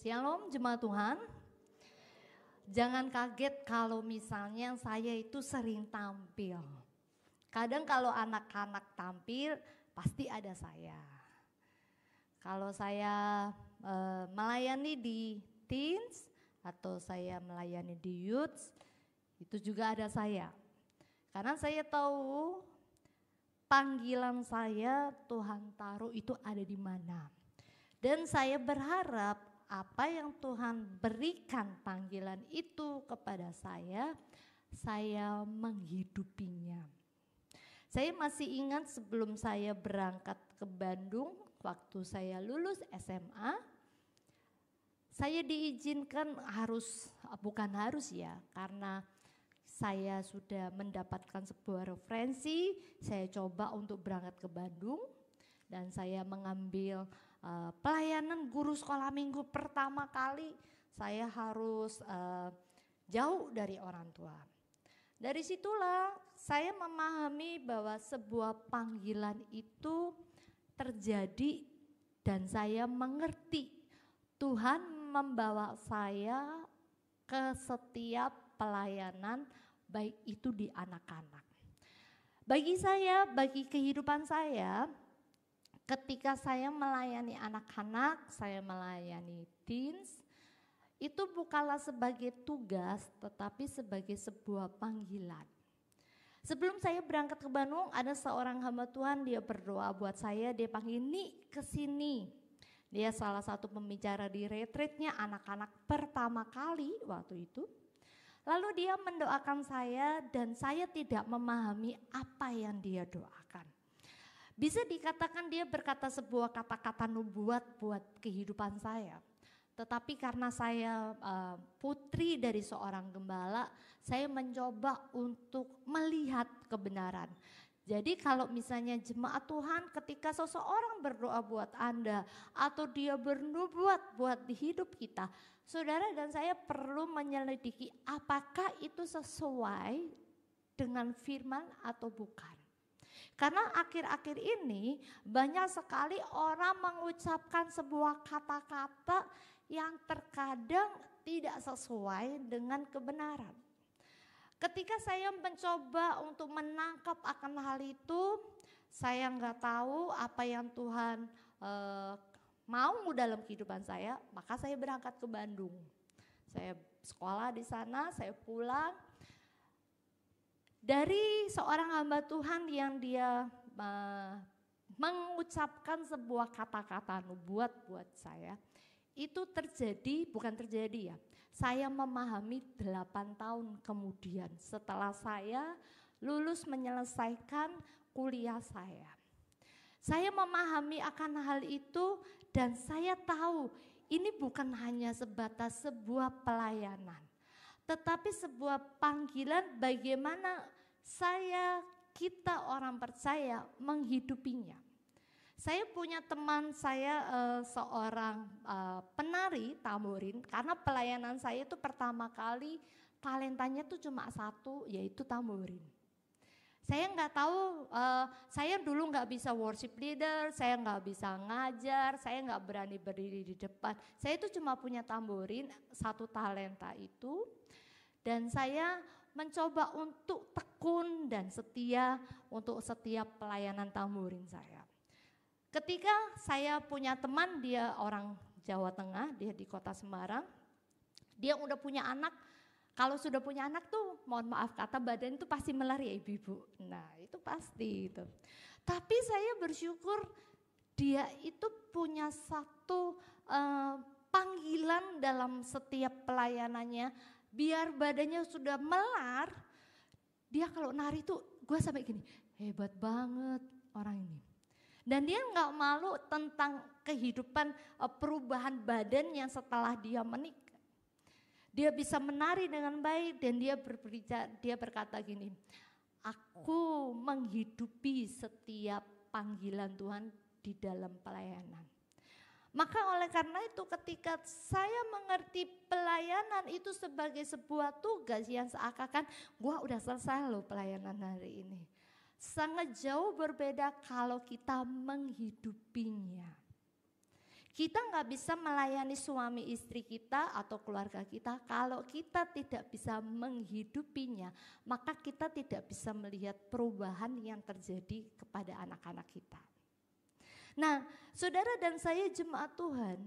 Shalom jemaat Tuhan. Jangan kaget kalau misalnya saya itu sering tampil. Kadang kalau anak-anak tampil pasti ada saya. Kalau saya e, melayani di teens atau saya melayani di youth itu juga ada saya. Karena saya tahu panggilan saya Tuhan taruh itu ada di mana. Dan saya berharap apa yang Tuhan berikan panggilan itu kepada saya, saya menghidupinya. Saya masih ingat sebelum saya berangkat ke Bandung, waktu saya lulus SMA, saya diizinkan harus, bukan harus ya, karena saya sudah mendapatkan sebuah referensi, saya coba untuk berangkat ke Bandung, dan saya mengambil Eh, pelayanan guru sekolah minggu pertama kali saya harus eh, jauh dari orang tua. Dari situlah saya memahami bahwa sebuah panggilan itu terjadi dan saya mengerti Tuhan membawa saya ke setiap pelayanan baik itu di anak-anak. Bagi saya, bagi kehidupan saya, ketika saya melayani anak-anak, saya melayani teens, itu bukanlah sebagai tugas tetapi sebagai sebuah panggilan. Sebelum saya berangkat ke Bandung, ada seorang hamba Tuhan dia berdoa buat saya, dia panggil ini ke sini. Dia salah satu pembicara di retreatnya anak-anak pertama kali waktu itu. Lalu dia mendoakan saya dan saya tidak memahami apa yang dia doa. Bisa dikatakan dia berkata sebuah kata-kata nubuat buat kehidupan saya. Tetapi karena saya eh, putri dari seorang gembala, saya mencoba untuk melihat kebenaran. Jadi kalau misalnya jemaat Tuhan ketika seseorang berdoa buat Anda atau dia bernubuat buat di hidup kita, saudara dan saya perlu menyelidiki apakah itu sesuai dengan firman atau bukan. Karena akhir-akhir ini banyak sekali orang mengucapkan sebuah kata-kata yang terkadang tidak sesuai dengan kebenaran. Ketika saya mencoba untuk menangkap akan hal itu, saya nggak tahu apa yang Tuhan eh, mau dalam kehidupan saya, maka saya berangkat ke Bandung. Saya sekolah di sana, saya pulang, dari seorang hamba Tuhan yang dia eh, mengucapkan sebuah kata-kata nubuat buat saya. Itu terjadi, bukan terjadi ya, saya memahami delapan tahun kemudian setelah saya lulus menyelesaikan kuliah saya. Saya memahami akan hal itu dan saya tahu ini bukan hanya sebatas sebuah pelayanan tetapi sebuah panggilan bagaimana saya, kita orang percaya menghidupinya. Saya punya teman saya uh, seorang uh, penari tamburin karena pelayanan saya itu pertama kali talentanya itu cuma satu yaitu tamburin. Saya nggak tahu, uh, saya dulu nggak bisa worship leader, saya nggak bisa ngajar, saya nggak berani berdiri di depan. Saya itu cuma punya tamburin satu talenta itu. Dan saya mencoba untuk tekun dan setia untuk setiap pelayanan tamburin saya. Ketika saya punya teman, dia orang Jawa Tengah, dia di kota Semarang. Dia udah punya anak, kalau sudah punya anak tuh mohon maaf kata badan itu pasti melar ya ibu-ibu. Nah itu pasti itu. Tapi saya bersyukur dia itu punya satu uh, panggilan dalam setiap pelayanannya biar badannya sudah melar, dia kalau nari tuh gue sampai gini, hebat banget orang ini. Dan dia nggak malu tentang kehidupan e, perubahan badan yang setelah dia menikah. Dia bisa menari dengan baik dan dia berbicara, dia berkata gini, aku menghidupi setiap panggilan Tuhan di dalam pelayanan. Maka oleh karena itu ketika saya mengerti pelayanan itu sebagai sebuah tugas yang seakan-akan gua udah selesai loh pelayanan hari ini. Sangat jauh berbeda kalau kita menghidupinya. Kita nggak bisa melayani suami istri kita atau keluarga kita kalau kita tidak bisa menghidupinya, maka kita tidak bisa melihat perubahan yang terjadi kepada anak-anak kita. Nah, saudara dan saya jemaat Tuhan,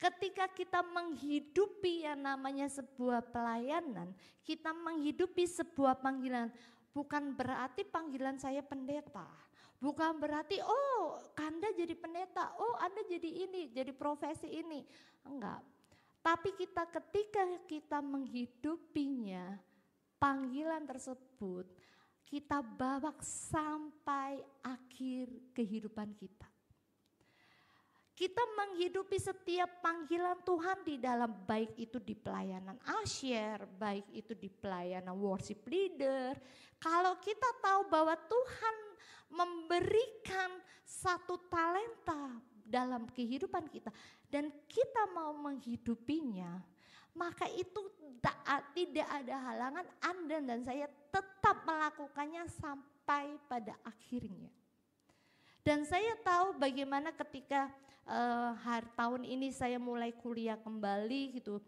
ketika kita menghidupi yang namanya sebuah pelayanan, kita menghidupi sebuah panggilan, bukan berarti panggilan saya pendeta. Bukan berarti oh Anda jadi pendeta, oh Anda jadi ini, jadi profesi ini. Enggak. Tapi kita ketika kita menghidupinya, panggilan tersebut kita bawa sampai akhir kehidupan kita. Kita menghidupi setiap panggilan Tuhan di dalam baik itu di pelayanan asyir, baik itu di pelayanan worship leader. Kalau kita tahu bahwa Tuhan memberikan satu talenta dalam kehidupan kita dan kita mau menghidupinya, maka itu tidak ada halangan Anda dan saya tetap melakukannya sampai pada akhirnya. Dan saya tahu bagaimana ketika uh, tahun ini saya mulai kuliah kembali gitu.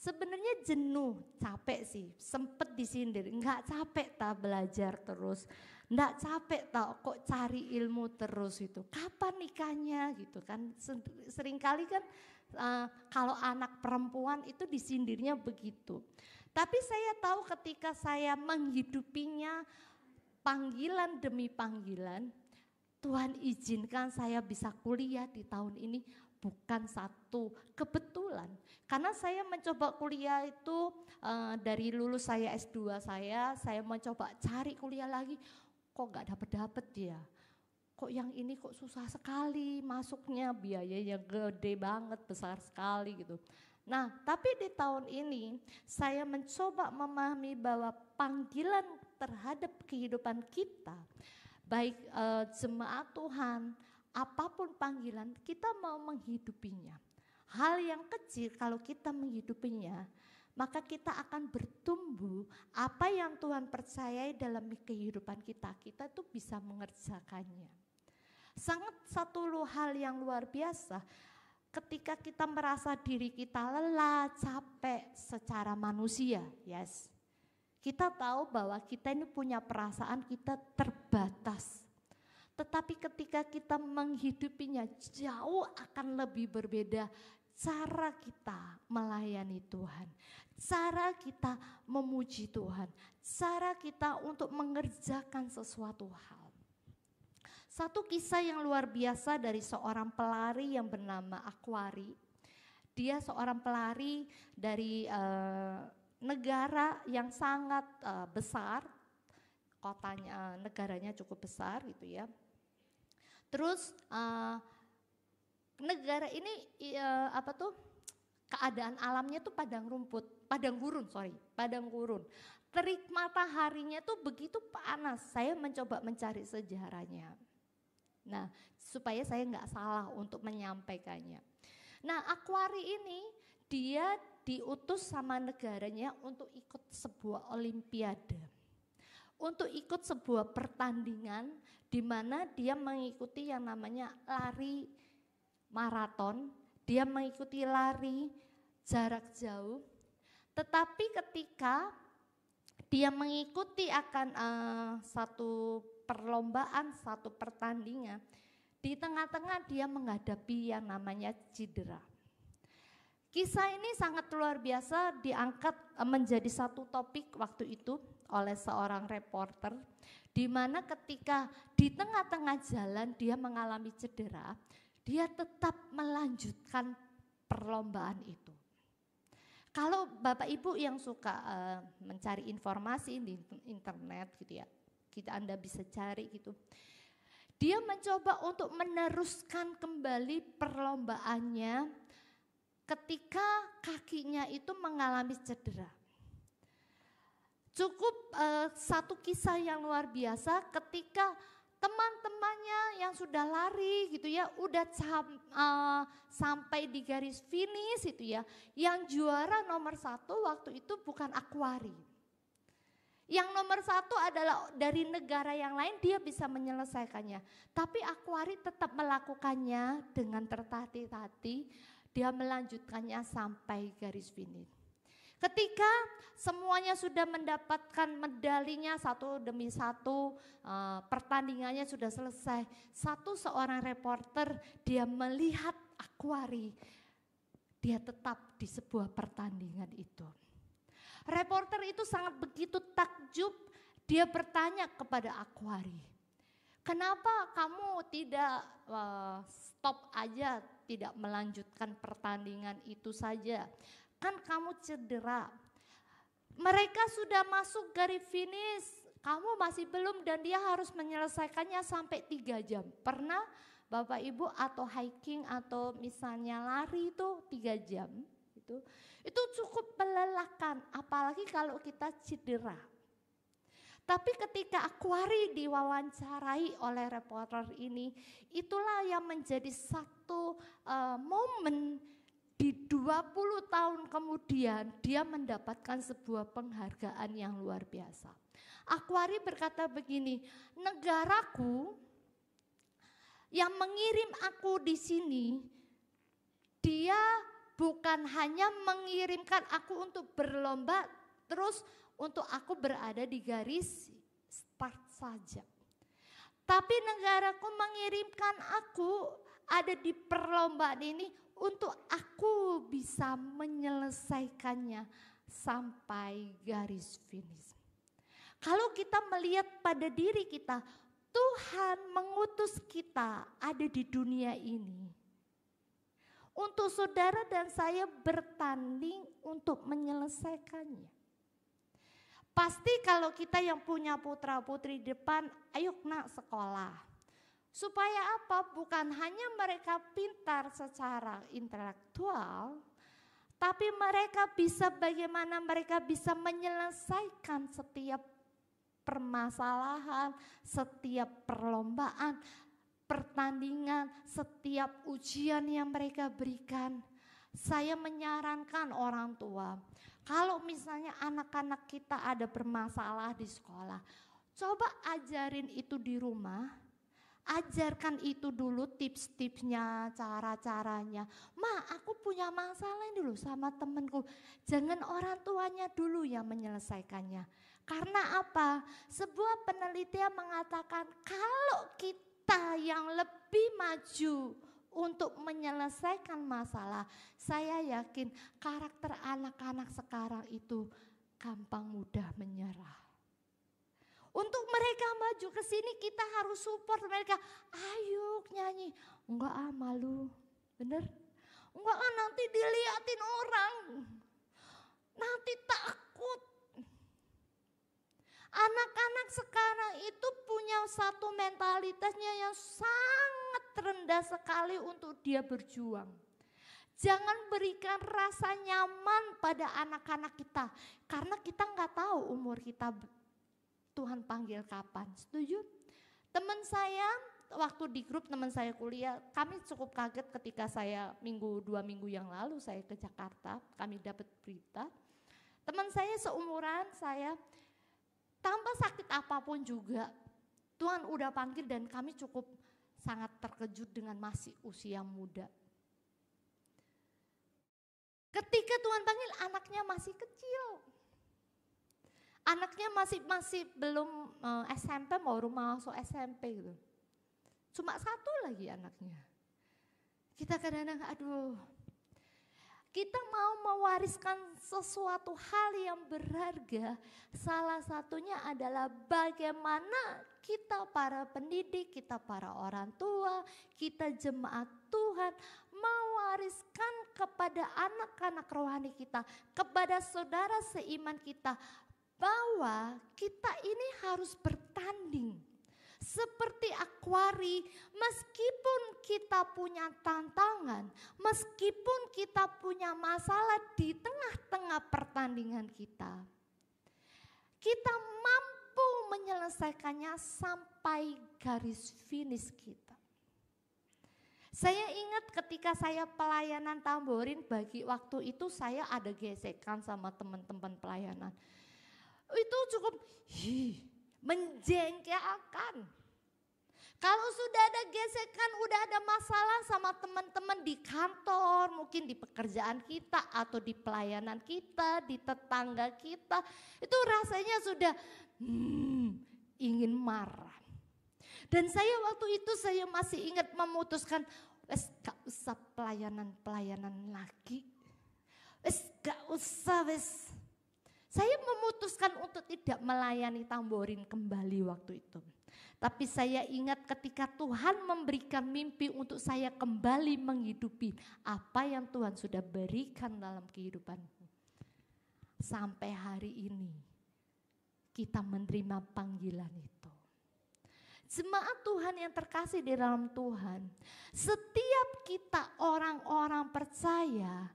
Sebenarnya jenuh, capek sih, sempet disindir, nggak capek tak belajar terus, nggak capek tak kok cari ilmu terus itu. Kapan nikahnya gitu kan? Seringkali kan uh, kalau anak perempuan itu disindirnya begitu. Tapi saya tahu ketika saya menghidupinya panggilan demi panggilan, Tuhan izinkan saya bisa kuliah di tahun ini bukan satu kebetulan. Karena saya mencoba kuliah itu uh, dari lulus saya S2 saya, saya mencoba cari kuliah lagi, kok gak dapet-dapet dia ya? Kok yang ini kok susah sekali masuknya, biayanya gede banget, besar sekali gitu. Nah, tapi di tahun ini saya mencoba memahami bahwa panggilan terhadap kehidupan kita baik uh, jemaat Tuhan, apapun panggilan kita mau menghidupinya. Hal yang kecil kalau kita menghidupinya, maka kita akan bertumbuh apa yang Tuhan percayai dalam kehidupan kita. Kita itu bisa mengerjakannya. Sangat satu hal yang luar biasa ketika kita merasa diri kita lelah, capek secara manusia, yes. Kita tahu bahwa kita ini punya perasaan kita terbatas. Tetapi ketika kita menghidupinya jauh akan lebih berbeda cara kita melayani Tuhan, cara kita memuji Tuhan, cara kita untuk mengerjakan sesuatu hal. Satu kisah yang luar biasa dari seorang pelari yang bernama Akwari. Dia seorang pelari dari eh, negara yang sangat uh, besar, kotanya uh, negaranya cukup besar gitu ya. Terus uh, negara ini uh, apa tuh keadaan alamnya tuh padang rumput, padang gurun sorry, padang gurun. Terik mataharinya tuh begitu panas. Saya mencoba mencari sejarahnya. Nah, supaya saya nggak salah untuk menyampaikannya. Nah, akuari ini dia diutus sama negaranya untuk ikut sebuah olimpiade. Untuk ikut sebuah pertandingan di mana dia mengikuti yang namanya lari maraton, dia mengikuti lari jarak jauh. Tetapi ketika dia mengikuti akan uh, satu perlombaan, satu pertandingan, di tengah-tengah dia menghadapi yang namanya cedera. Kisah ini sangat luar biasa diangkat eh, menjadi satu topik waktu itu oleh seorang reporter di mana ketika di tengah-tengah jalan dia mengalami cedera, dia tetap melanjutkan perlombaan itu. Kalau Bapak Ibu yang suka eh, mencari informasi di internet gitu ya, kita Anda bisa cari gitu. Dia mencoba untuk meneruskan kembali perlombaannya ketika kakinya itu mengalami cedera. Cukup eh, satu kisah yang luar biasa ketika teman-temannya yang sudah lari gitu ya, udah sam, uh, sampai di garis finish itu ya. Yang juara nomor satu waktu itu bukan akuari. Yang nomor satu adalah dari negara yang lain dia bisa menyelesaikannya. Tapi akuari tetap melakukannya dengan tertati-tati dia melanjutkannya sampai garis finish. Ketika semuanya sudah mendapatkan medalinya satu demi satu, eh, pertandingannya sudah selesai. Satu seorang reporter dia melihat akuari, dia tetap di sebuah pertandingan itu. Reporter itu sangat begitu takjub, dia bertanya kepada akuari, kenapa kamu tidak uh, stop aja, tidak melanjutkan pertandingan itu saja? Kan kamu cedera. Mereka sudah masuk garis finish, kamu masih belum dan dia harus menyelesaikannya sampai tiga jam. Pernah Bapak Ibu atau hiking atau misalnya lari itu tiga jam itu itu cukup melelahkan apalagi kalau kita cedera tapi ketika Akuari diwawancarai oleh reporter ini, itulah yang menjadi satu uh, momen di 20 tahun kemudian dia mendapatkan sebuah penghargaan yang luar biasa. Akuari berkata begini, negaraku yang mengirim aku di sini, dia bukan hanya mengirimkan aku untuk berlomba terus untuk aku berada di garis start saja. Tapi negaraku mengirimkan aku ada di perlombaan ini untuk aku bisa menyelesaikannya sampai garis finish. Kalau kita melihat pada diri kita, Tuhan mengutus kita ada di dunia ini. Untuk saudara dan saya bertanding untuk menyelesaikannya. Pasti kalau kita yang punya putra putri depan, ayo nak sekolah. Supaya apa? Bukan hanya mereka pintar secara intelektual, tapi mereka bisa bagaimana mereka bisa menyelesaikan setiap permasalahan, setiap perlombaan, pertandingan, setiap ujian yang mereka berikan saya menyarankan orang tua, kalau misalnya anak-anak kita ada bermasalah di sekolah, coba ajarin itu di rumah, ajarkan itu dulu tips-tipsnya, cara-caranya. Ma, aku punya masalah ini dulu sama temenku. Jangan orang tuanya dulu yang menyelesaikannya. Karena apa? Sebuah penelitian mengatakan kalau kita yang lebih maju untuk menyelesaikan masalah. Saya yakin karakter anak-anak sekarang itu gampang mudah menyerah. Untuk mereka maju ke sini kita harus support mereka. Ayo nyanyi. Enggak ah malu. Bener? Enggak ah nanti diliatin orang. Nanti takut. Anak-anak sekarang itu punya satu mentalitasnya yang sangat rendah sekali untuk dia berjuang. Jangan berikan rasa nyaman pada anak-anak kita. Karena kita nggak tahu umur kita Tuhan panggil kapan. Setuju? Teman saya waktu di grup teman saya kuliah, kami cukup kaget ketika saya minggu dua minggu yang lalu saya ke Jakarta, kami dapat berita. Teman saya seumuran saya, tanpa sakit apapun juga, Tuhan udah panggil dan kami cukup sangat terkejut dengan masih usia muda. Ketika Tuhan panggil anaknya masih kecil. Anaknya masih masih belum eh, SMP mau rumah masuk SMP gitu. Cuma satu lagi anaknya. Kita kadang-kadang aduh kita mau mewariskan sesuatu hal yang berharga. Salah satunya adalah bagaimana kita para pendidik, kita para orang tua, kita jemaat Tuhan mewariskan kepada anak-anak rohani kita, kepada saudara seiman kita bahwa kita ini harus bertanding seperti akuari, meskipun kita punya tantangan, meskipun kita punya masalah di tengah-tengah pertandingan kita, kita mampu menyelesaikannya sampai garis finish kita. Saya ingat ketika saya pelayanan tamborin bagi waktu itu saya ada gesekan sama teman-teman pelayanan. Itu cukup hi, menjengkelkan. Kalau sudah ada gesekan, udah ada masalah sama teman-teman di kantor, mungkin di pekerjaan kita atau di pelayanan kita, di tetangga kita, itu rasanya sudah hmm, ingin marah. Dan saya waktu itu saya masih ingat memutuskan, wes gak usah pelayanan-pelayanan lagi. Wes gak usah wes. Saya memutuskan untuk tidak melayani tamborin kembali waktu itu. Tapi saya ingat ketika Tuhan memberikan mimpi untuk saya kembali menghidupi apa yang Tuhan sudah berikan dalam kehidupanku. Sampai hari ini kita menerima panggilan itu. Jemaat Tuhan yang terkasih di dalam Tuhan, setiap kita orang-orang percaya,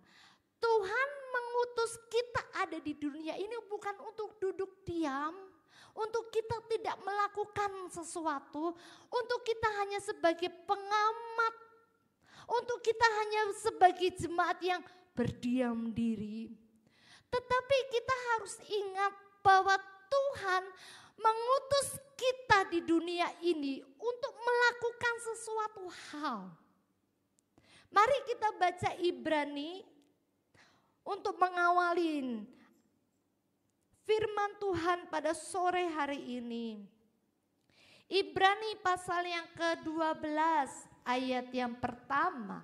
Tuhan mengutus kita ada di dunia ini bukan untuk duduk diam, untuk kita tidak melakukan sesuatu, untuk kita hanya sebagai pengamat, untuk kita hanya sebagai jemaat yang berdiam diri. Tetapi kita harus ingat bahwa Tuhan mengutus kita di dunia ini untuk melakukan sesuatu hal. Mari kita baca Ibrani untuk mengawalin firman Tuhan pada sore hari ini. Ibrani pasal yang ke-12 ayat yang pertama.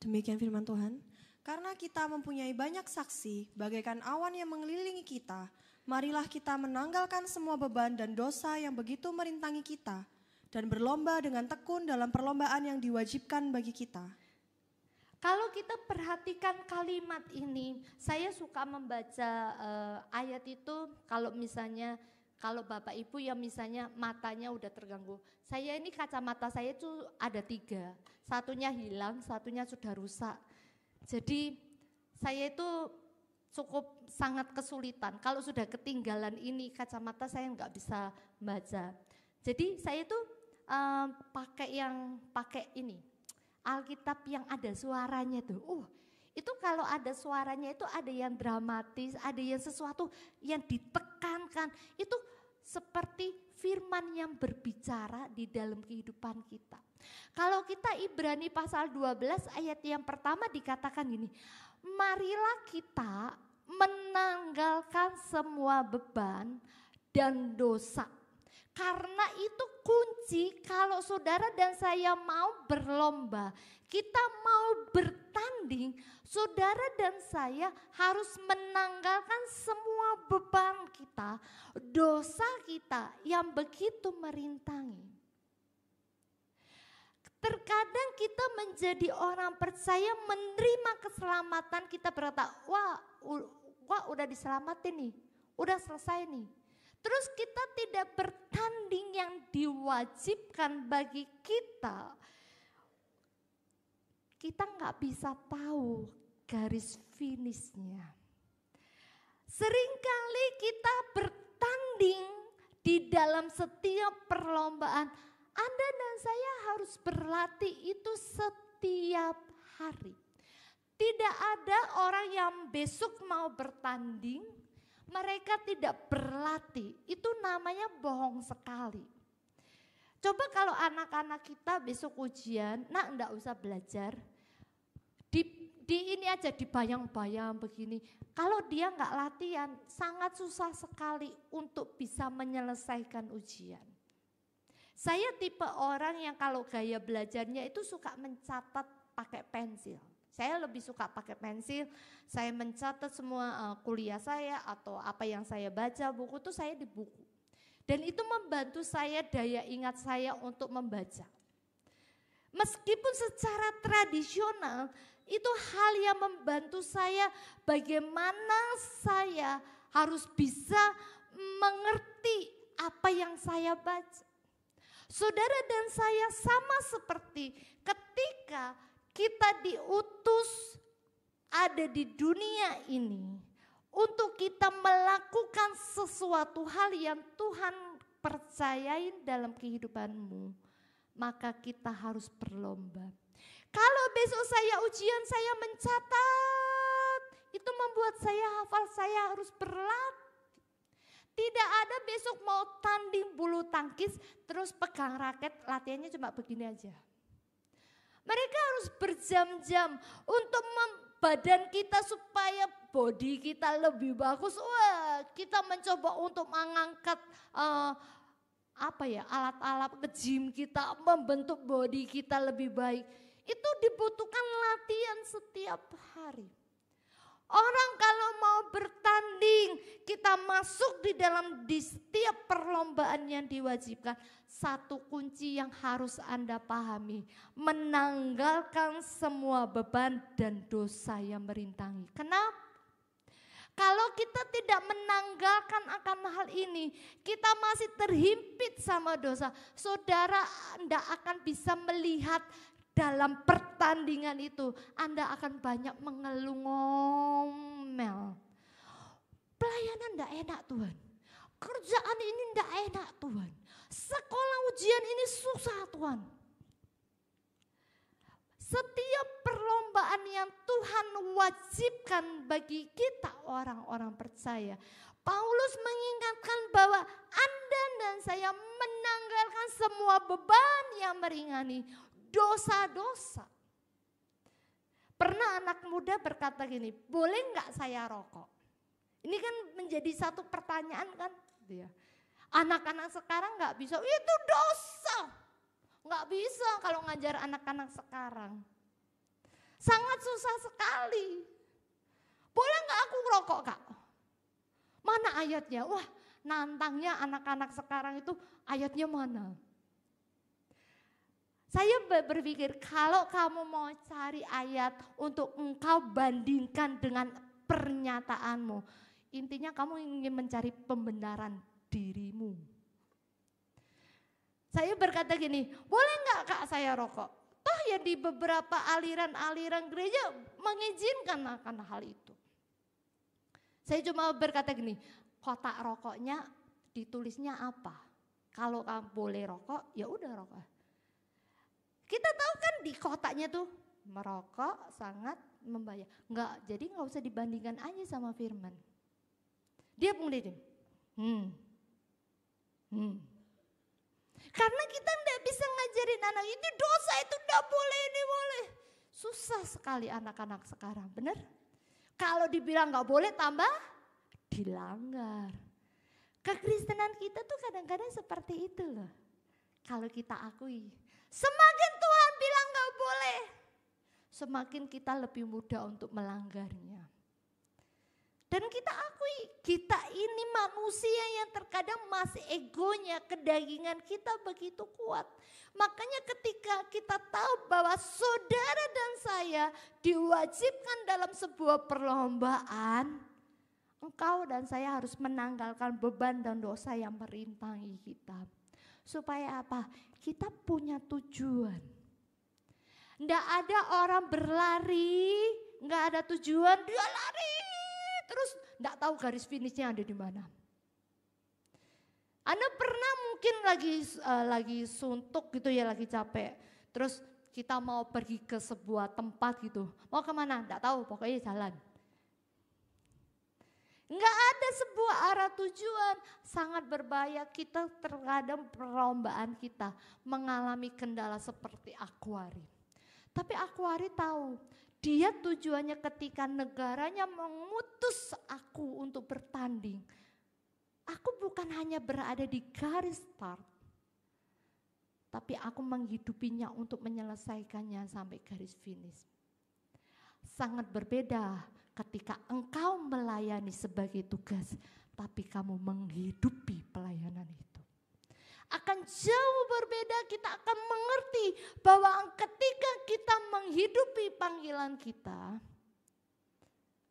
Demikian firman Tuhan. Karena kita mempunyai banyak saksi bagaikan awan yang mengelilingi kita, marilah kita menanggalkan semua beban dan dosa yang begitu merintangi kita dan berlomba dengan tekun dalam perlombaan yang diwajibkan bagi kita kalau kita perhatikan kalimat ini, saya suka membaca uh, ayat itu kalau misalnya kalau bapak ibu yang misalnya matanya udah terganggu. Saya ini kacamata saya itu ada tiga, satunya hilang, satunya sudah rusak. Jadi saya itu cukup sangat kesulitan. Kalau sudah ketinggalan ini kacamata saya nggak bisa baca. Jadi saya itu uh, eh, pakai yang pakai ini Alkitab yang ada suaranya tuh. Uh, itu kalau ada suaranya itu ada yang dramatis, ada yang sesuatu yang ditekankan. Itu seperti firman yang berbicara di dalam kehidupan kita. Kalau kita Ibrani pasal 12 ayat yang pertama dikatakan gini, marilah kita menanggalkan semua beban dan dosa karena itu kunci kalau saudara dan saya mau berlomba, kita mau bertanding, saudara dan saya harus menanggalkan semua beban kita, dosa kita yang begitu merintangi. Terkadang kita menjadi orang percaya menerima keselamatan kita berkata, wah, wah udah diselamatin nih, udah selesai nih Terus kita tidak bertanding yang diwajibkan bagi kita. Kita nggak bisa tahu garis finishnya. Seringkali kita bertanding di dalam setiap perlombaan. Anda dan saya harus berlatih itu setiap hari. Tidak ada orang yang besok mau bertanding, mereka tidak berlatih, itu namanya bohong sekali. Coba kalau anak-anak kita besok ujian, nak enggak usah belajar, di, di ini aja dibayang-bayang begini. Kalau dia enggak latihan, sangat susah sekali untuk bisa menyelesaikan ujian. Saya tipe orang yang kalau gaya belajarnya itu suka mencatat pakai pensil. Saya lebih suka pakai pensil. Saya mencatat semua eh, kuliah saya atau apa yang saya baca buku itu saya di buku. Dan itu membantu saya daya ingat saya untuk membaca. Meskipun secara tradisional itu hal yang membantu saya bagaimana saya harus bisa mengerti apa yang saya baca. Saudara dan saya sama seperti ketika kita diutus ada di dunia ini untuk kita melakukan sesuatu hal yang Tuhan percayain dalam kehidupanmu, maka kita harus berlomba. Kalau besok saya ujian, saya mencatat, itu membuat saya hafal, saya harus berlatih. Tidak ada besok mau tanding bulu tangkis, terus pegang raket, latihannya cuma begini aja. Mereka harus berjam-jam untuk badan kita supaya body kita lebih bagus. Wah, kita mencoba untuk mengangkat uh, apa ya alat-alat ke gym kita, membentuk body kita lebih baik. Itu dibutuhkan latihan setiap hari. Orang kalau mau bertanding, kita masuk di dalam di setiap perlombaan yang diwajibkan. Satu kunci yang harus Anda pahami. Menanggalkan semua beban dan dosa yang merintangi. Kenapa? Kalau kita tidak menanggalkan akan hal ini, kita masih terhimpit sama dosa. Saudara tidak akan bisa melihat dalam pertandingan itu Anda akan banyak mengeluh ngomel. Pelayanan tidak enak Tuhan. Kerjaan ini tidak enak Tuhan. Sekolah ujian ini susah Tuhan. Setiap perlombaan yang Tuhan wajibkan bagi kita orang-orang percaya. Paulus mengingatkan bahwa Anda dan saya menanggalkan semua beban yang meringani dosa-dosa. Pernah anak muda berkata gini, boleh nggak saya rokok? Ini kan menjadi satu pertanyaan kan Anak-anak sekarang nggak bisa, itu dosa. Nggak bisa kalau ngajar anak-anak sekarang. Sangat susah sekali. Boleh nggak aku rokok kak? Mana ayatnya? Wah nantangnya anak-anak sekarang itu ayatnya mana? Saya berpikir kalau kamu mau cari ayat untuk engkau bandingkan dengan pernyataanmu. Intinya kamu ingin mencari pembenaran dirimu. Saya berkata gini, boleh nggak kak saya rokok? Toh ya di beberapa aliran-aliran gereja mengizinkan akan hal itu. Saya cuma berkata gini, kotak rokoknya ditulisnya apa? Kalau kamu boleh rokok, ya udah rokok. Kita tahu kan di kotanya tuh merokok sangat membayar. Enggak, jadi enggak usah dibandingkan aja sama firman. Dia penglirim. Hmm. Hmm. Karena kita enggak bisa ngajarin anak ini dosa itu enggak boleh ini boleh. Susah sekali anak-anak sekarang, benar? Kalau dibilang enggak boleh tambah dilanggar. Kekristenan kita tuh kadang-kadang seperti itu loh. Kalau kita akui, semakin semakin kita lebih mudah untuk melanggarnya. Dan kita akui, kita ini manusia yang terkadang masih egonya, kedagingan kita begitu kuat. Makanya ketika kita tahu bahwa saudara dan saya diwajibkan dalam sebuah perlombaan, engkau dan saya harus menanggalkan beban dan dosa yang merintangi kita. Supaya apa? Kita punya tujuan Nggak ada orang berlari, nggak ada tujuan, dia lari. Terus nggak tahu garis finishnya ada di mana. Anda pernah mungkin lagi uh, lagi suntuk gitu ya, lagi capek. Terus kita mau pergi ke sebuah tempat gitu. Mau kemana? Nggak tahu, pokoknya jalan. Enggak ada sebuah arah tujuan, sangat berbahaya kita terkadang perombaan kita mengalami kendala seperti akuarium. Tapi Akuari tahu, dia tujuannya ketika negaranya mengutus aku untuk bertanding. Aku bukan hanya berada di garis start, tapi aku menghidupinya untuk menyelesaikannya sampai garis finish. Sangat berbeda ketika engkau melayani sebagai tugas, tapi kamu menghidupi pelayanan itu akan jauh berbeda. Kita akan mengerti bahwa ketika kita menghidupi panggilan kita,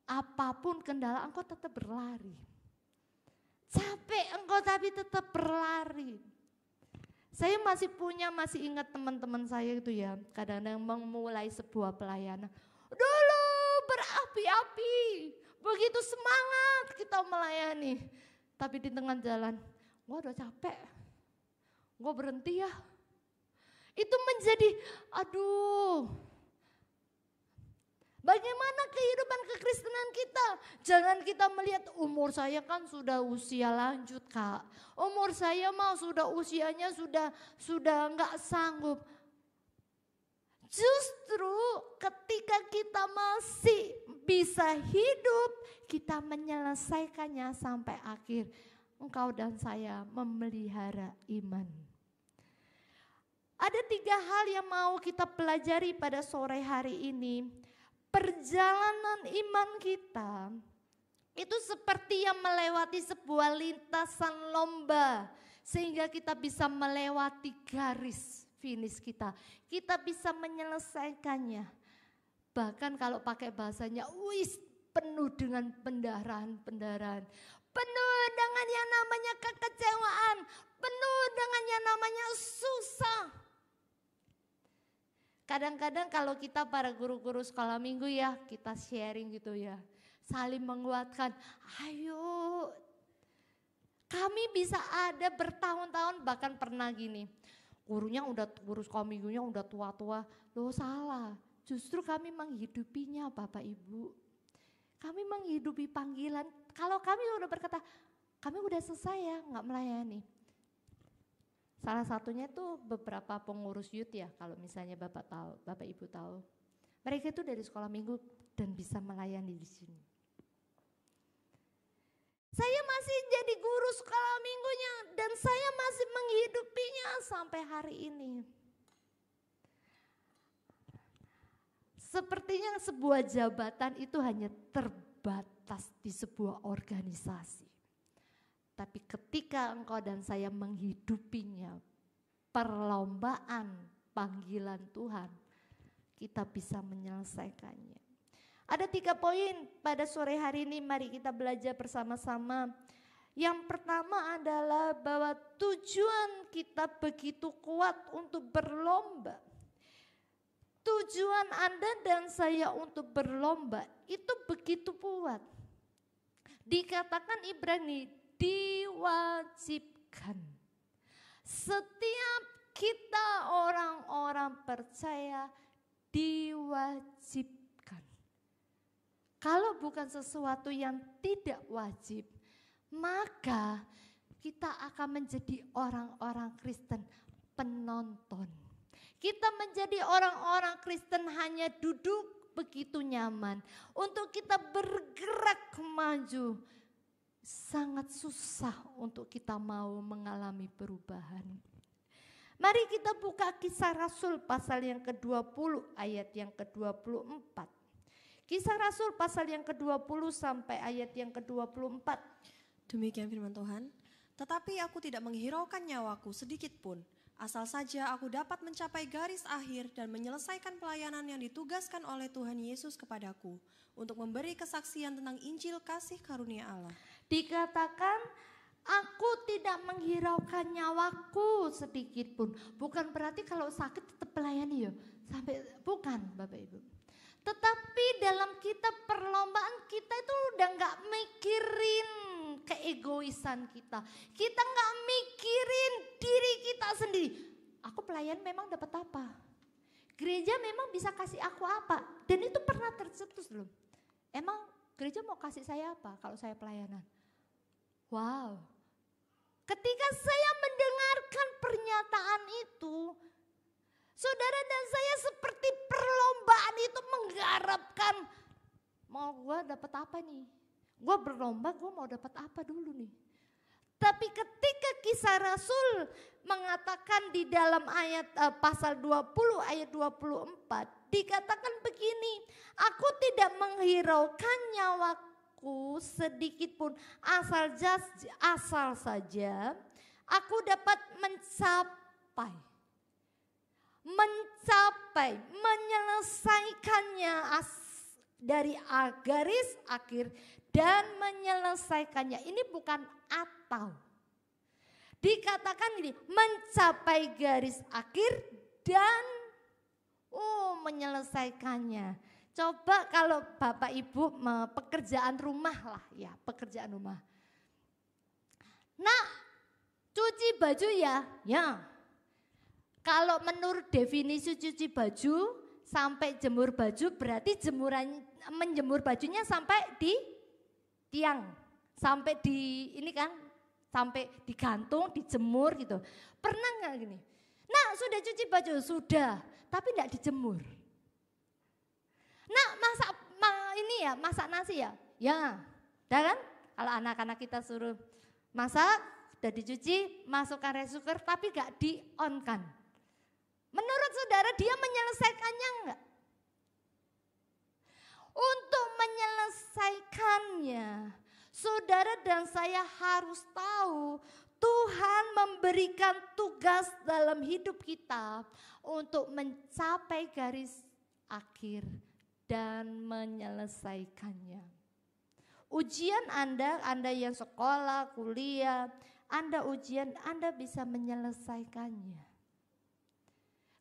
apapun kendala engkau tetap berlari. Capek engkau tapi tetap berlari. Saya masih punya, masih ingat teman-teman saya itu ya, kadang-kadang memulai sebuah pelayanan. Dulu berapi-api, begitu semangat kita melayani. Tapi di tengah jalan, wah udah capek, gue berhenti ya. Itu menjadi, aduh, Bagaimana kehidupan kekristenan kita? Jangan kita melihat umur saya kan sudah usia lanjut kak. Umur saya mah sudah usianya sudah sudah nggak sanggup. Justru ketika kita masih bisa hidup, kita menyelesaikannya sampai akhir. Engkau dan saya memelihara iman. Ada tiga hal yang mau kita pelajari pada sore hari ini. Perjalanan iman kita itu seperti yang melewati sebuah lintasan lomba sehingga kita bisa melewati garis finish kita. Kita bisa menyelesaikannya. Bahkan kalau pakai bahasanya wis penuh dengan pendarahan-pendarahan, penuh dengan yang namanya kekecewaan, penuh dengan yang namanya susah, kadang-kadang kalau kita para guru-guru sekolah minggu ya, kita sharing gitu ya. Saling menguatkan, ayo kami bisa ada bertahun-tahun bahkan pernah gini. Gurunya udah, guru sekolah minggunya udah tua-tua, loh salah. Justru kami menghidupinya Bapak Ibu. Kami menghidupi panggilan. Kalau kami udah berkata, kami udah selesai ya, nggak melayani. Salah satunya itu beberapa pengurus youth ya kalau misalnya Bapak tahu, Bapak Ibu tahu. Mereka itu dari sekolah minggu dan bisa melayani di sini. Saya masih jadi guru sekolah minggunya dan saya masih menghidupinya sampai hari ini. Sepertinya sebuah jabatan itu hanya terbatas di sebuah organisasi. Tapi ketika engkau dan saya menghidupinya, perlombaan panggilan Tuhan, kita bisa menyelesaikannya. Ada tiga poin pada sore hari ini, mari kita belajar bersama-sama. Yang pertama adalah bahwa tujuan kita begitu kuat untuk berlomba. Tujuan Anda dan saya untuk berlomba itu begitu kuat. Dikatakan Ibrani diwajibkan. Setiap kita orang-orang percaya diwajibkan. Kalau bukan sesuatu yang tidak wajib, maka kita akan menjadi orang-orang Kristen penonton. Kita menjadi orang-orang Kristen hanya duduk begitu nyaman untuk kita bergerak maju sangat susah untuk kita mau mengalami perubahan. Mari kita buka kisah Rasul pasal yang ke-20 ayat yang ke-24. Kisah Rasul pasal yang ke-20 sampai ayat yang ke-24. Demikian firman Tuhan. Tetapi aku tidak menghiraukan nyawaku sedikit pun, asal saja aku dapat mencapai garis akhir dan menyelesaikan pelayanan yang ditugaskan oleh Tuhan Yesus kepadaku untuk memberi kesaksian tentang Injil kasih karunia Allah. Dikatakan Aku tidak menghiraukan nyawaku sedikit pun. Bukan berarti kalau sakit tetap pelayani ya. Sampai bukan Bapak Ibu. Tetapi dalam kita perlombaan kita itu udah nggak mikirin keegoisan kita. Kita nggak mikirin diri kita sendiri. Aku pelayan memang dapat apa? Gereja memang bisa kasih aku apa? Dan itu pernah tercetus loh. Emang gereja mau kasih saya apa kalau saya pelayanan? Wow. Ketika saya mendengarkan pernyataan itu, saudara dan saya seperti perlombaan itu menggarapkan mau gue dapat apa nih? Gue berlomba gue mau dapat apa dulu nih? Tapi ketika kisah Rasul mengatakan di dalam ayat uh, pasal 20 ayat 24 dikatakan begini, aku tidak menghiraukan nyawaku hidupku sedikit pun asal jas, asal saja aku dapat mencapai mencapai menyelesaikannya as, dari garis akhir dan menyelesaikannya. Ini bukan atau. Dikatakan ini mencapai garis akhir dan oh menyelesaikannya Coba kalau Bapak Ibu pekerjaan rumah lah ya, pekerjaan rumah. Nah cuci baju ya? Ya. Kalau menurut definisi cuci baju sampai jemur baju berarti jemuran menjemur bajunya sampai di tiang, sampai di ini kan, sampai digantung, dijemur gitu. Pernah nggak gini? Nah, sudah cuci baju, sudah, tapi tidak dijemur masak ma, ini ya, masak nasi ya? Ya, dah kan? Kalau anak-anak kita suruh masak, sudah dicuci, masukkan rice cooker tapi gak di on kan. Menurut saudara dia menyelesaikannya enggak? Untuk menyelesaikannya, saudara dan saya harus tahu Tuhan memberikan tugas dalam hidup kita untuk mencapai garis akhir dan menyelesaikannya. Ujian Anda, Anda yang sekolah, kuliah, Anda ujian, Anda bisa menyelesaikannya.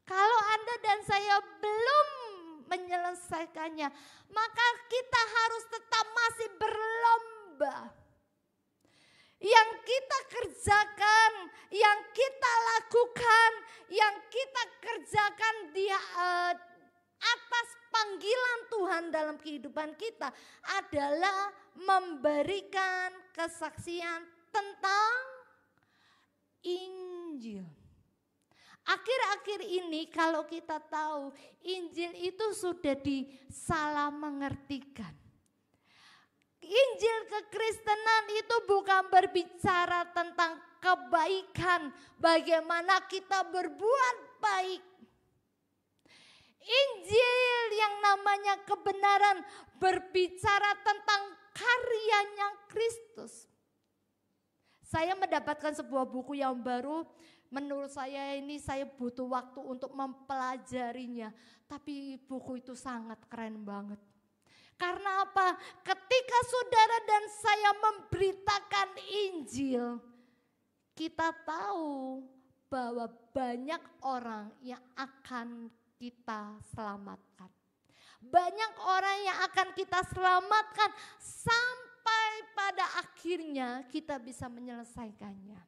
Kalau Anda dan saya belum menyelesaikannya, maka kita harus tetap masih berlomba. Yang kita kerjakan, yang kita lakukan, yang kita kerjakan dia uh, atas panggilan Tuhan dalam kehidupan kita adalah memberikan kesaksian tentang Injil. Akhir-akhir ini kalau kita tahu Injil itu sudah disalah mengertikan. Injil kekristenan itu bukan berbicara tentang kebaikan, bagaimana kita berbuat baik, Injil yang namanya kebenaran berbicara tentang karyanya Kristus. Saya mendapatkan sebuah buku yang baru, menurut saya ini saya butuh waktu untuk mempelajarinya. Tapi buku itu sangat keren banget. Karena apa? Ketika saudara dan saya memberitakan Injil, kita tahu bahwa banyak orang yang akan kita selamatkan. Banyak orang yang akan kita selamatkan sampai pada akhirnya kita bisa menyelesaikannya.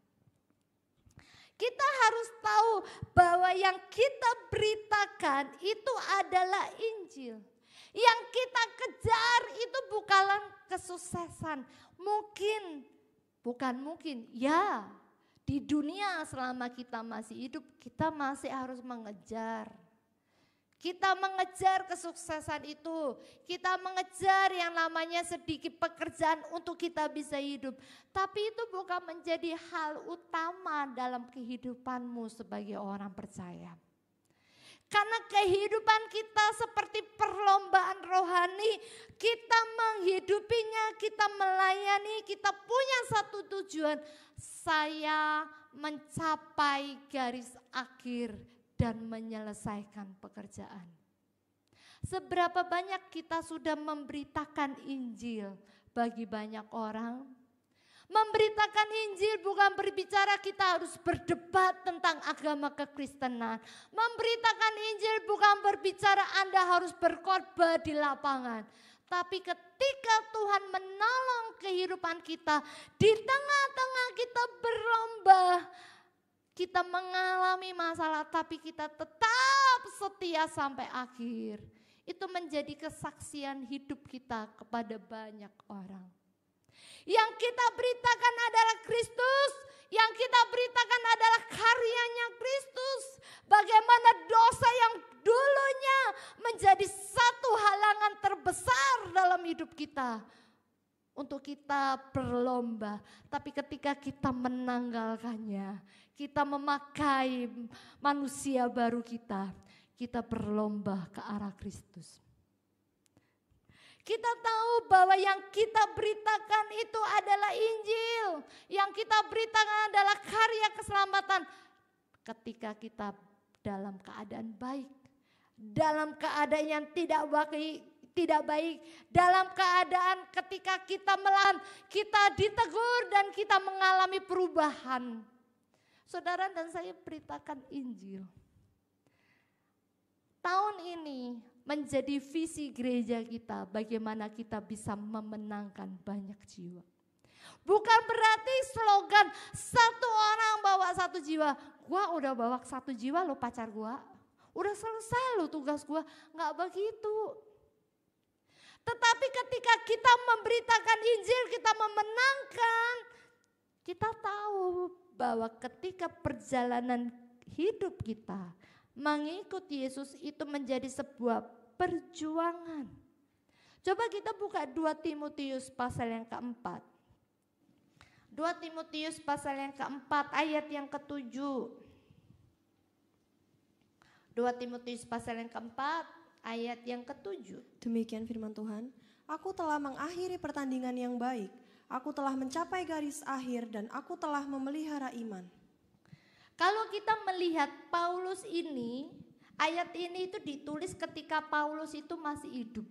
Kita harus tahu bahwa yang kita beritakan itu adalah Injil. Yang kita kejar itu bukanlah kesuksesan. Mungkin, bukan mungkin, ya di dunia selama kita masih hidup kita masih harus mengejar kita mengejar kesuksesan itu. Kita mengejar yang namanya sedikit pekerjaan untuk kita bisa hidup. Tapi itu bukan menjadi hal utama dalam kehidupanmu sebagai orang percaya. Karena kehidupan kita seperti perlombaan rohani, kita menghidupinya, kita melayani, kita punya satu tujuan. Saya mencapai garis akhir dan menyelesaikan pekerjaan. Seberapa banyak kita sudah memberitakan Injil bagi banyak orang? Memberitakan Injil bukan berbicara kita harus berdebat tentang agama kekristenan. Memberitakan Injil bukan berbicara Anda harus berkorban di lapangan. Tapi ketika Tuhan menolong kehidupan kita, di tengah-tengah kita berlomba kita mengalami masalah tapi kita tetap setia sampai akhir. Itu menjadi kesaksian hidup kita kepada banyak orang. Yang kita beritakan adalah Kristus, yang kita beritakan adalah karyanya Kristus. Bagaimana dosa yang dulunya menjadi satu halangan terbesar dalam hidup kita. Untuk kita berlomba, tapi ketika kita menanggalkannya, kita memakai manusia baru kita, kita berlomba ke arah Kristus. Kita tahu bahwa yang kita beritakan itu adalah Injil, yang kita beritakan adalah karya keselamatan. Ketika kita dalam keadaan baik, dalam keadaan yang tidak baik, tidak baik, dalam keadaan ketika kita melan, kita ditegur dan kita mengalami perubahan Saudara dan saya beritakan Injil. Tahun ini menjadi visi gereja kita bagaimana kita bisa memenangkan banyak jiwa. Bukan berarti slogan satu orang bawa satu jiwa. Gua udah bawa satu jiwa lo pacar gua. Udah selesai lo tugas gua. Gak begitu. Tetapi ketika kita memberitakan Injil, kita memenangkan, kita tahu bahwa ketika perjalanan hidup kita mengikut Yesus itu menjadi sebuah perjuangan. Coba kita buka 2 Timotius pasal yang keempat. 2 Timotius pasal yang keempat ayat yang ketujuh. 2 Timotius pasal yang keempat ayat yang ketujuh. Demikian firman Tuhan. Aku telah mengakhiri pertandingan yang baik Aku telah mencapai garis akhir dan aku telah memelihara iman. Kalau kita melihat Paulus ini, ayat ini itu ditulis ketika Paulus itu masih hidup.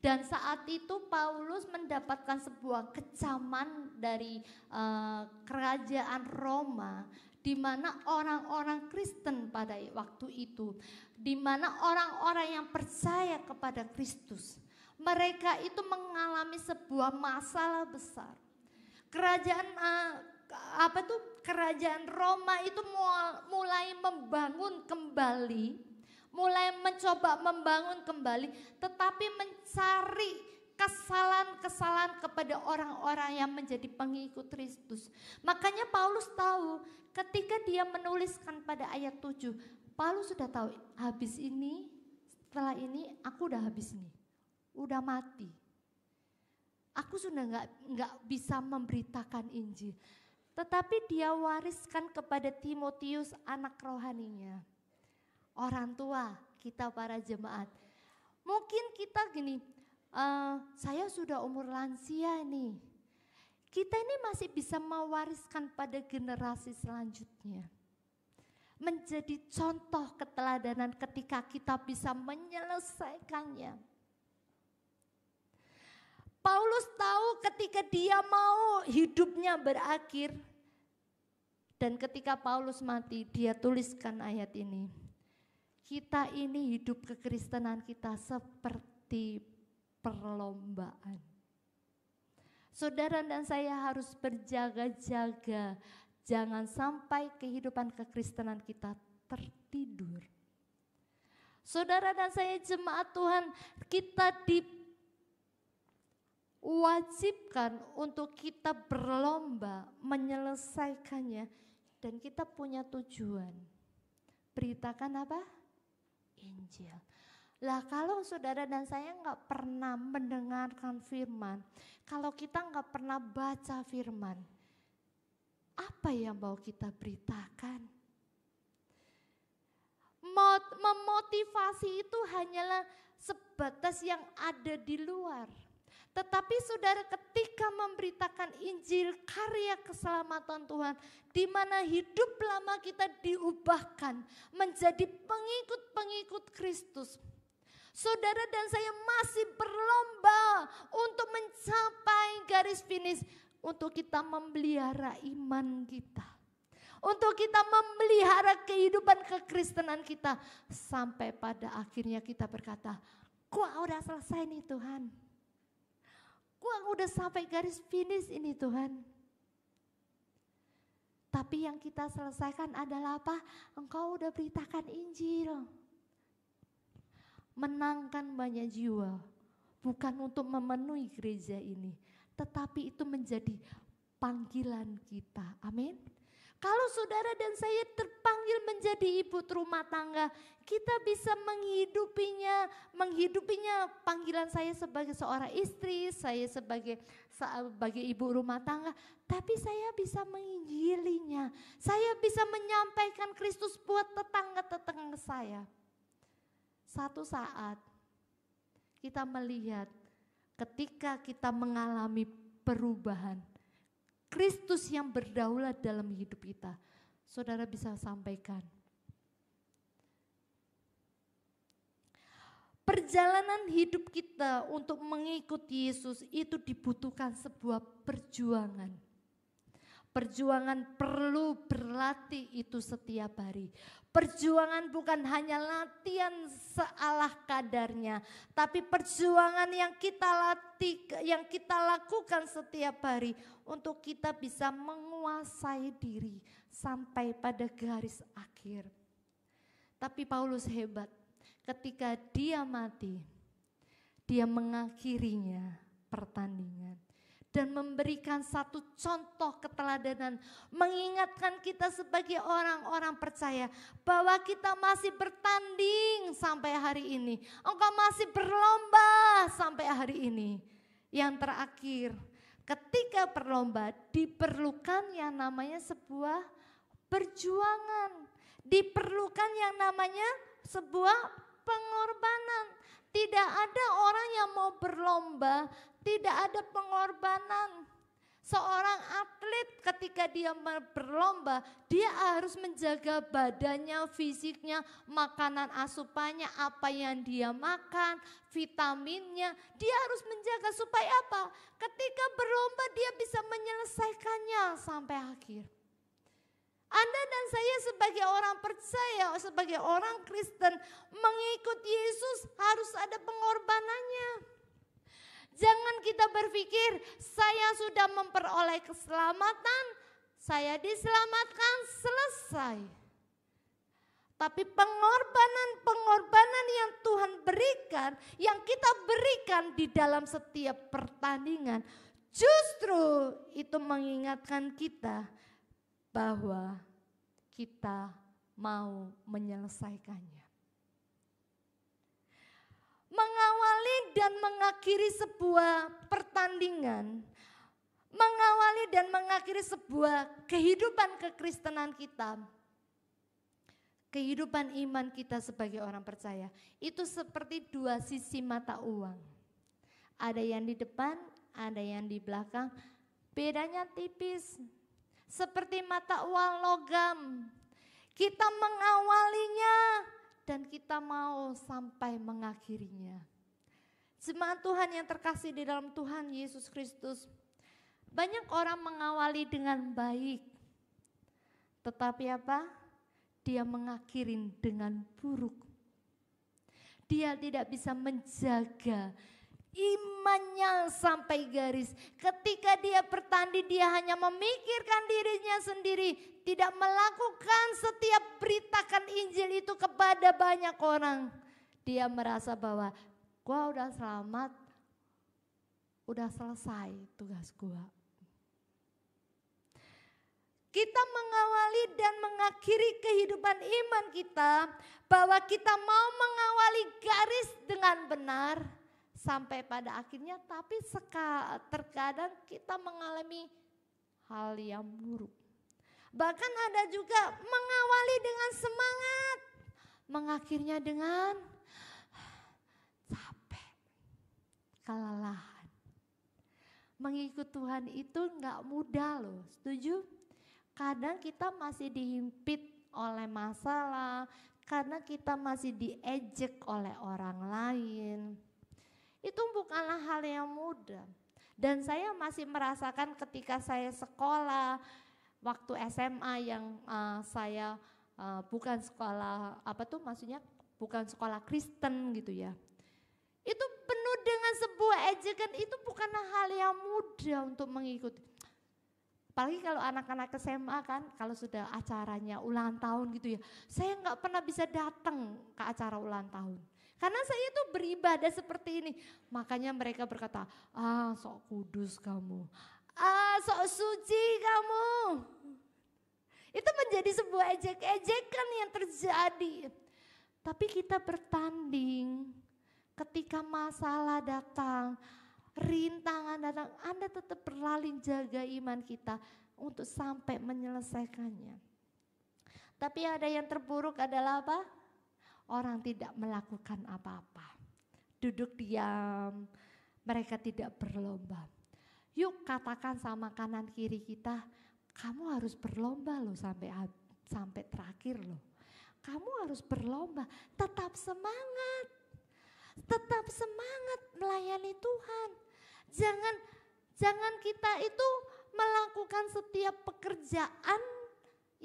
Dan saat itu Paulus mendapatkan sebuah kecaman dari uh, kerajaan Roma di mana orang-orang Kristen pada waktu itu, di mana orang-orang yang percaya kepada Kristus mereka itu mengalami sebuah masalah besar. Kerajaan eh, apa tuh kerajaan Roma itu mulai membangun kembali, mulai mencoba membangun kembali, tetapi mencari kesalahan-kesalahan kepada orang-orang yang menjadi pengikut Kristus. Makanya Paulus tahu ketika dia menuliskan pada ayat 7, Paulus sudah tahu habis ini, setelah ini aku udah habis nih udah mati. Aku sudah nggak nggak bisa memberitakan Injil. Tetapi dia wariskan kepada Timotius anak rohaninya. Orang tua kita para jemaat. Mungkin kita gini, uh, saya sudah umur lansia nih. Kita ini masih bisa mewariskan pada generasi selanjutnya. Menjadi contoh keteladanan ketika kita bisa menyelesaikannya Paulus tahu ketika dia mau hidupnya berakhir dan ketika Paulus mati dia tuliskan ayat ini. Kita ini hidup kekristenan kita seperti perlombaan. Saudara dan saya harus berjaga-jaga jangan sampai kehidupan kekristenan kita tertidur. Saudara dan saya jemaat Tuhan, kita di wajibkan untuk kita berlomba menyelesaikannya dan kita punya tujuan. Beritakan apa? Injil. Lah kalau saudara dan saya nggak pernah mendengarkan firman, kalau kita nggak pernah baca firman, apa yang mau kita beritakan? Memotivasi itu hanyalah sebatas yang ada di luar tetapi saudara ketika memberitakan Injil karya keselamatan Tuhan, di mana hidup lama kita diubahkan menjadi pengikut-pengikut Kristus. Saudara dan saya masih berlomba untuk mencapai garis finish untuk kita memelihara iman kita. Untuk kita memelihara kehidupan kekristenan kita sampai pada akhirnya kita berkata, ku udah selesai nih Tuhan." Gua udah sampai garis finish ini Tuhan. Tapi yang kita selesaikan adalah apa? Engkau udah beritakan Injil. Menangkan banyak jiwa. Bukan untuk memenuhi gereja ini. Tetapi itu menjadi panggilan kita. Amin. Kalau saudara dan saya terpanggil menjadi ibu rumah tangga, kita bisa menghidupinya, menghidupinya panggilan saya sebagai seorang istri, saya sebagai sebagai ibu rumah tangga, tapi saya bisa menginjilinya. Saya bisa menyampaikan Kristus buat tetangga-tetangga saya. Satu saat kita melihat ketika kita mengalami perubahan, Kristus yang berdaulat dalam hidup kita. Saudara bisa sampaikan. Perjalanan hidup kita untuk mengikuti Yesus itu dibutuhkan sebuah perjuangan. Perjuangan perlu berlatih itu setiap hari. Perjuangan bukan hanya latihan sealah kadarnya, tapi perjuangan yang kita latih, yang kita lakukan setiap hari untuk kita bisa menguasai diri sampai pada garis akhir. Tapi Paulus hebat, ketika dia mati, dia mengakhirinya pertandingan dan memberikan satu contoh keteladanan, mengingatkan kita sebagai orang-orang percaya bahwa kita masih bertanding sampai hari ini. Engkau masih berlomba sampai hari ini. Yang terakhir, ketika berlomba diperlukan yang namanya sebuah perjuangan, diperlukan yang namanya sebuah pengorbanan. Tidak ada orang yang mau berlomba, tidak ada pengorbanan. Seorang atlet ketika dia berlomba, dia harus menjaga badannya, fisiknya, makanan asupannya, apa yang dia makan, vitaminnya. Dia harus menjaga supaya apa? Ketika berlomba dia bisa menyelesaikannya sampai akhir. Anda dan saya sebagai orang percaya, sebagai orang Kristen, mengikut Yesus harus ada pengorbanannya. Jangan kita berpikir saya sudah memperoleh keselamatan, saya diselamatkan, selesai. Tapi pengorbanan-pengorbanan yang Tuhan berikan, yang kita berikan di dalam setiap pertandingan, justru itu mengingatkan kita bahwa kita mau menyelesaikannya. Mengawali dan mengakhiri sebuah pertandingan, mengawali dan mengakhiri sebuah kehidupan kekristenan kita, kehidupan iman kita sebagai orang percaya, itu seperti dua sisi mata uang. Ada yang di depan, ada yang di belakang, bedanya tipis, seperti mata uang logam. Kita mengawalinya dan kita mau sampai mengakhirinya. Jemaat Tuhan yang terkasih di dalam Tuhan Yesus Kristus. Banyak orang mengawali dengan baik. Tetapi apa? Dia mengakhirin dengan buruk. Dia tidak bisa menjaga imannya sampai garis. Ketika dia bertanding dia hanya memikirkan dirinya sendiri, tidak melakukan setiap beritakan Injil itu kepada banyak orang. Dia merasa bahwa gua udah selamat, udah selesai tugas gua. Kita mengawali dan mengakhiri kehidupan iman kita bahwa kita mau mengawali garis dengan benar sampai pada akhirnya tapi seka, terkadang kita mengalami hal yang buruk. Bahkan ada juga mengawali dengan semangat, mengakhirnya dengan capek, kelelahan. Mengikut Tuhan itu nggak mudah loh, setuju? Kadang kita masih dihimpit oleh masalah, karena kita masih diejek oleh orang lain itu bukanlah hal yang mudah. Dan saya masih merasakan ketika saya sekolah waktu SMA yang uh, saya uh, bukan sekolah apa tuh maksudnya bukan sekolah Kristen gitu ya. Itu penuh dengan sebuah ejekan itu bukanlah hal yang mudah untuk mengikuti. Apalagi kalau anak-anak SMA kan, kalau sudah acaranya ulang tahun gitu ya. Saya nggak pernah bisa datang ke acara ulang tahun. Karena saya itu beribadah seperti ini. Makanya mereka berkata, ah sok kudus kamu. Ah sok suci kamu. Itu menjadi sebuah ejek-ejekan yang terjadi. Tapi kita bertanding ketika masalah datang, rintangan datang, Anda tetap berlalu jaga iman kita untuk sampai menyelesaikannya. Tapi ada yang terburuk adalah apa? orang tidak melakukan apa-apa. Duduk diam, mereka tidak berlomba. Yuk katakan sama kanan kiri kita, kamu harus berlomba loh sampai sampai terakhir loh. Kamu harus berlomba, tetap semangat. Tetap semangat melayani Tuhan. Jangan jangan kita itu melakukan setiap pekerjaan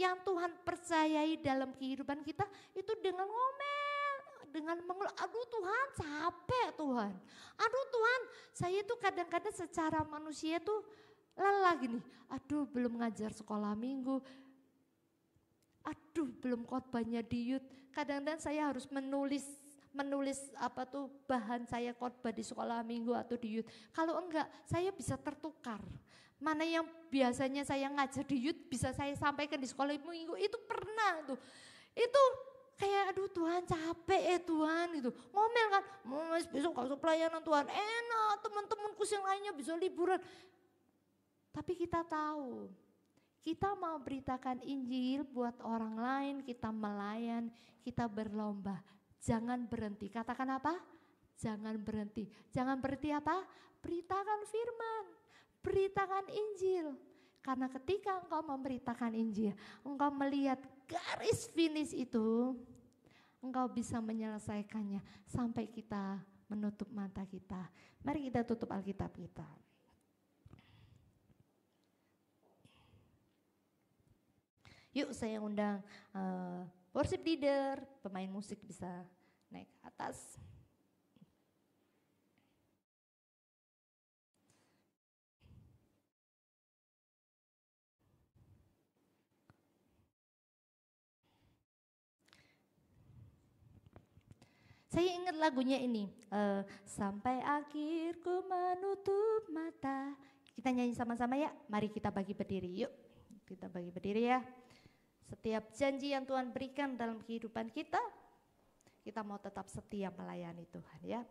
yang Tuhan percayai dalam kehidupan kita itu dengan ngomel, dengan mengeluh, aduh Tuhan capek Tuhan. Aduh Tuhan, saya itu kadang-kadang secara manusia itu lelah gini. Aduh belum ngajar sekolah minggu, aduh belum khotbahnya di youth. Kadang-kadang saya harus menulis menulis apa tuh bahan saya khotbah di sekolah minggu atau di youth. Kalau enggak, saya bisa tertukar. Mana yang biasanya saya ngajar di youth bisa saya sampaikan di sekolah minggu itu pernah tuh. Itu kayak aduh Tuhan capek eh, Tuhan gitu. Ngomel kan, oh, mas besok kalau pelayanan Tuhan, enak teman-temanku yang lainnya bisa liburan. Tapi kita tahu, kita mau beritakan Injil buat orang lain, kita melayan, kita berlomba. Jangan berhenti, katakan apa? Jangan berhenti, jangan berhenti apa? Beritakan firman. Beritakan Injil. Karena ketika engkau memberitakan Injil, engkau melihat garis finish itu, engkau bisa menyelesaikannya sampai kita menutup mata kita. Mari kita tutup Alkitab kita. Yuk saya undang uh, worship leader, pemain musik bisa naik ke atas. Saya ingat lagunya ini, uh, sampai akhirku menutup mata. Kita nyanyi sama-sama ya, mari kita bagi berdiri yuk. Kita bagi berdiri ya. Setiap janji yang Tuhan berikan dalam kehidupan kita, kita mau tetap setia melayani Tuhan ya.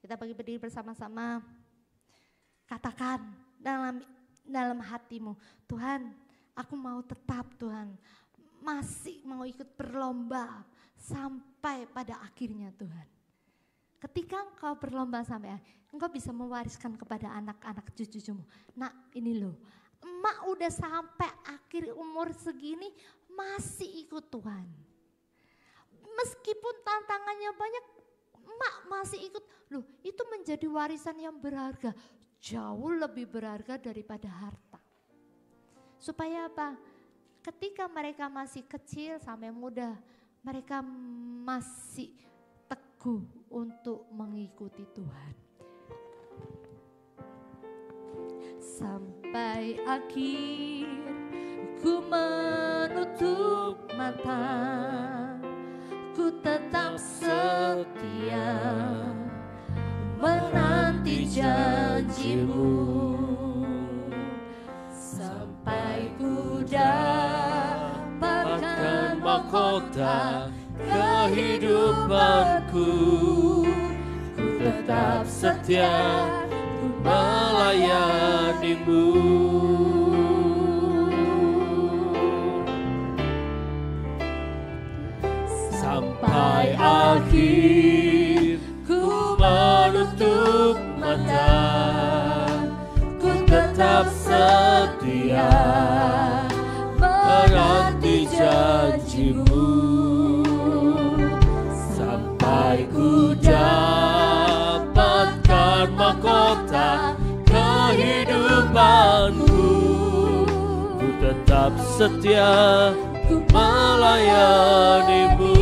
Kita bagi berdiri bersama-sama. Katakan dalam dalam hatimu, Tuhan, aku mau tetap Tuhan masih mau ikut berlomba sampai sampai pada akhirnya Tuhan. Ketika engkau berlomba sampai engkau bisa mewariskan kepada anak-anak cucu-cucumu. Nah ini loh, emak udah sampai akhir umur segini masih ikut Tuhan. Meskipun tantangannya banyak, emak masih ikut. Loh itu menjadi warisan yang berharga, jauh lebih berharga daripada harta. Supaya apa? Ketika mereka masih kecil sampai muda, mereka masih teguh untuk mengikuti Tuhan. Sampai akhir ku menutup mata, ku tetap setia menanti janjimu. Tuhanku Ku tetap setia Ku melayanimu Sampai akhir Ku menutup mata Ku tetap setia setia ku melayanimu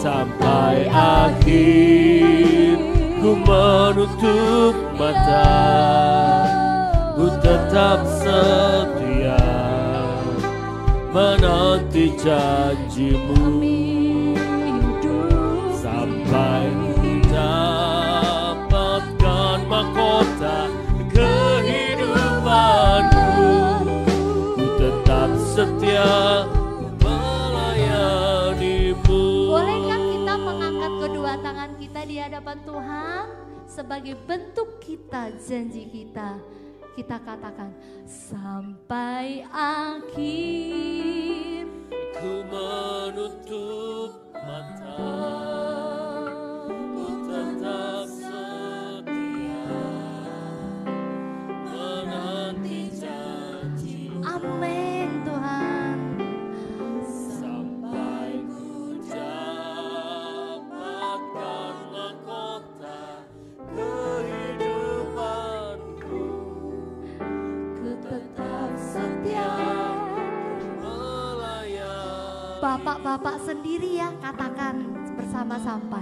sampai akhir ku menutup mata ku tetap setia menanti janjimu Bolehkah kita mengangkat kedua tangan kita di hadapan Tuhan sebagai bentuk kita janji kita? Kita katakan sampai akhir. katakan bersama sama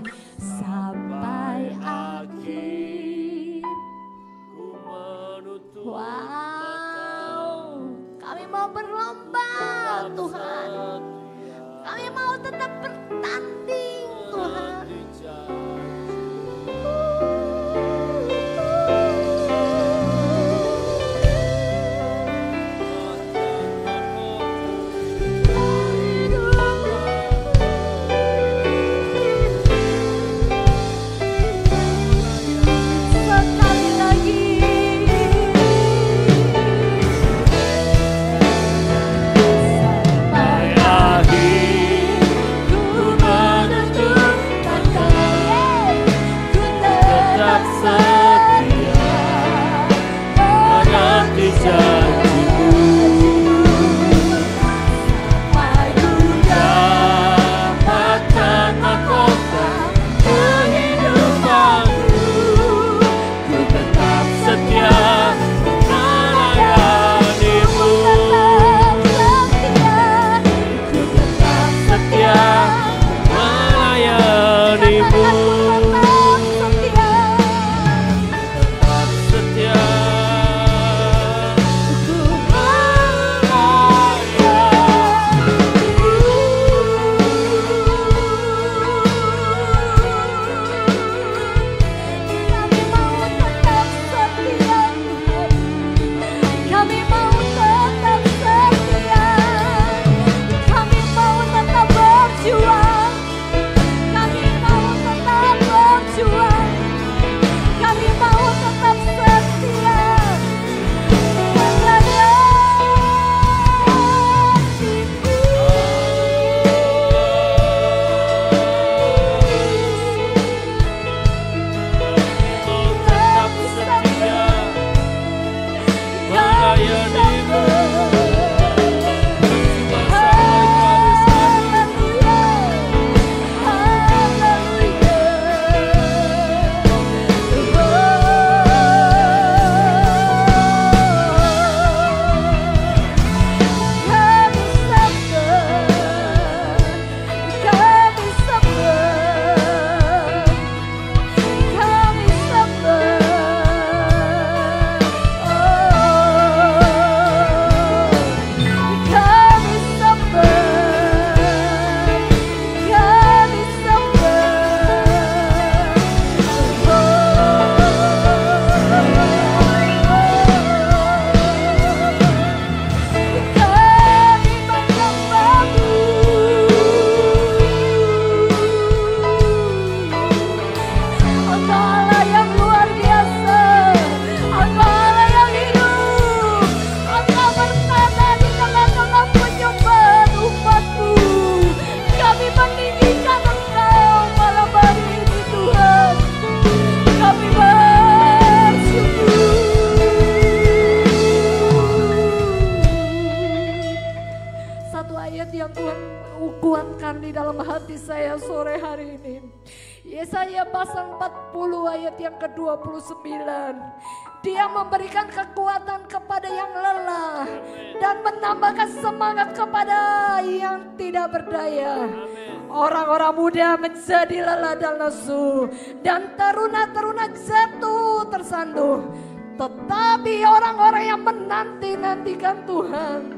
Para muda menjadi lelah dan lesu dan teruna-teruna jatuh tersandung. Tetapi orang-orang yang menanti-nantikan Tuhan,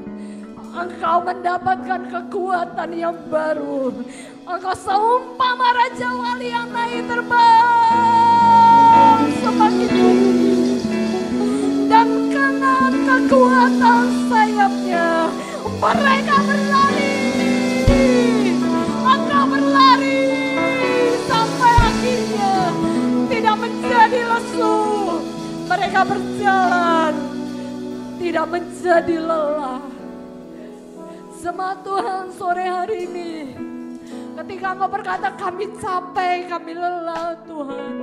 engkau mendapatkan kekuatan yang baru. Engkau seumpama Raja Wali yang naik terbang semakin tinggi. Dan karena kekuatan sayapnya, mereka berlari mereka berjalan tidak menjadi lelah. Semua Tuhan sore hari ini, ketika Engkau berkata kami capek, kami lelah Tuhan.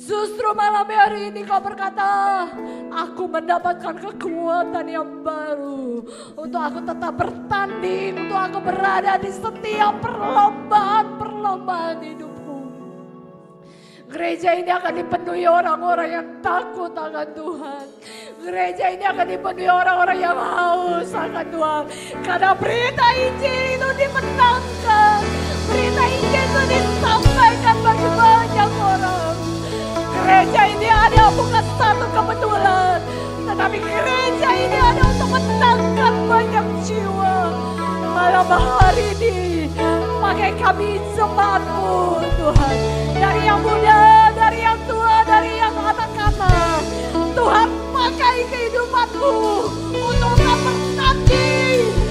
Justru malam hari ini kau berkata, aku mendapatkan kekuatan yang baru. Untuk aku tetap bertanding, untuk aku berada di setiap perlombaan-perlombaan hidup Gereja ini akan dipenuhi orang-orang yang takut akan Tuhan. Gereja ini akan dipenuhi orang-orang yang haus akan Tuhan. Karena berita Injil itu dimenangkan. Berita Injil itu disampaikan bagi banyak orang. Gereja ini ada bukan satu kebetulan. Tetapi gereja ini ada untuk menangkan banyak jiwa. Malam hari ini Pakai kami jemaatmu Tuhan. Dari yang muda, dari yang tua, dari yang anak-anak. Tuhan pakai kehidupanmu untuk kamu nanti,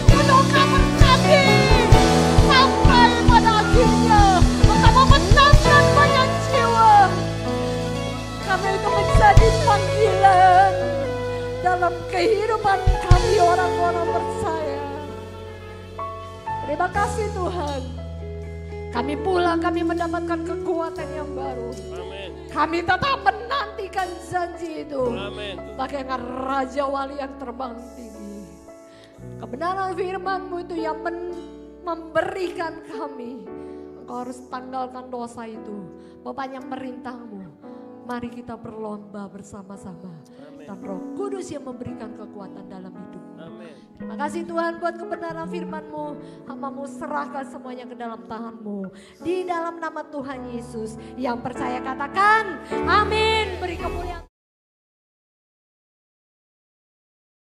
untuk kamu nanti sampai pada akhirnya untuk memenangkan banyak jiwa. Kami itu menjadi panggilan dalam kehidupan kami orang-orang bersama Terima kasih Tuhan. Kami pulang kami mendapatkan kekuatan yang baru. Amen. Kami tetap menantikan janji itu. Amen. Bagaikan Raja Wali yang terbang tinggi. Kebenaran firmanmu itu yang memberikan kami. Engkau harus tanggalkan dosa itu. Bapak yang merintahmu. Mari kita berlomba bersama-sama. Dan roh kudus yang memberikan kekuatan dalam hidup. Terima kasih Tuhan buat kebenaran firman-Mu. Hamba-Mu serahkan semuanya ke dalam tangan-Mu. Di dalam nama Tuhan Yesus yang percaya katakan amin. Beri kemuliaan.